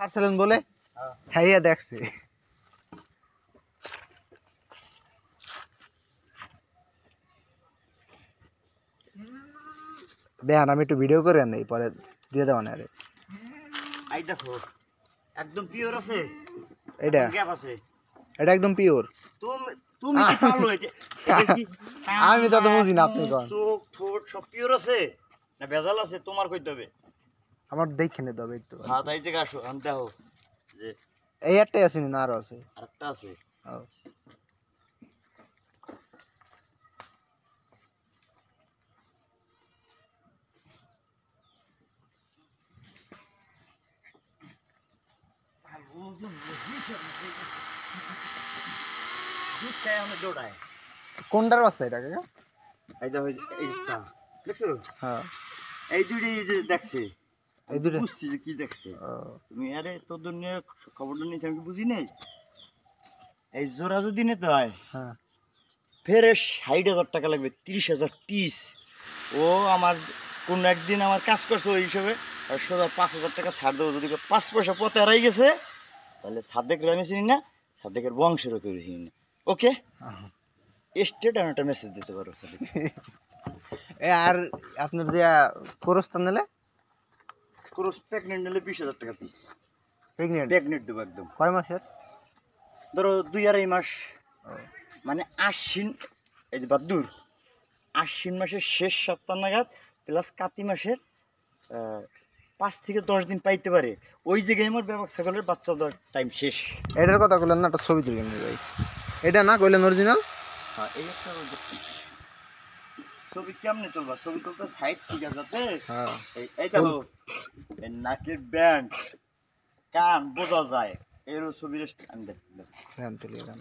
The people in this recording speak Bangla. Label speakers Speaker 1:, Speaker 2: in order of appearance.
Speaker 1: ছাড়ছিলেন বলে হ্যাঁ দেখছে দেখেন আমি একটু ভিডিও করে আনি পরে দিয়ে দেওয়া না আরে এটা একদম পিওর
Speaker 2: তুমি আমি তো বুঝি না আপনি চোখ সব পিওর আছে না ভেজাল আছে তোমার কই
Speaker 1: আমার দেখে নিতে হবে একটু হ্যাঁ
Speaker 2: তাই থেকে আসো আমি দেখো যে
Speaker 1: এই একটাই আছে না আর আছে একটা আছে হ্যাঁ কোনটার বাচ্চা এটা কাকা
Speaker 2: এইটা হয়েছে এইটা দেখছো হ্যাঁ এই দুটি যে দেখছি এই দুটো বুঝছি যে কি দেখছে তুমি আরে তোর জন্য খবরটা নিয়েছি আমি বুঝি নাই এই জোড়া যদি নিতে হয় হ্যাঁ ফের ষাট হাজার টাকা লাগবে তিরিশ হাজার পিস ও আমার কোন একদিন আমার কাজ করছে ওই হিসাবে সোজা পাঁচ হাজার টাকা ছাড় দেবো যদি পাঁচ পয়সা পথে হারাই গেছে তাহলে সাদেক আমি চিনি না সাদ্দেকের বংশেরও কেউ চিনি না ওকে স্টেট আমি একটা মেসেজ দিতে পারবো সাদেক আর
Speaker 1: আপনার যে খরচ নেলে
Speaker 2: ক্রস প্রেগনেন্ট নিলে বিশ হাজার টাকা পিস প্রেগনেন্ট প্রেগনেন্ট দেবো একদম কয় মাসের ধরো দুই আড়াই মাস মানে আশ্বিন এই যে দূর আশ্বিন মাসের শেষ সপ্তাহ নাগাদ প্লাস কাতি মাসের পাঁচ থেকে দশ দিন পাইতে পারে ওই জায়গায় আমার ব্যাপক ছাগলের বাচ্চা দেওয়ার টাইম শেষ এটার কথা
Speaker 1: বললেন না একটা ছবি তুলে ভাই এটা না কইলেন অরিজিনাল
Speaker 2: হ্যাঁ এই একটা ছবি কেমনে তুলবা ছবি তুলতে সাইড ঠিক আছে হ্যাঁ এইটা নাকের ব্যান্ড কান বোঝা যায় এর এরও ছবির আমি
Speaker 1: দেখলাম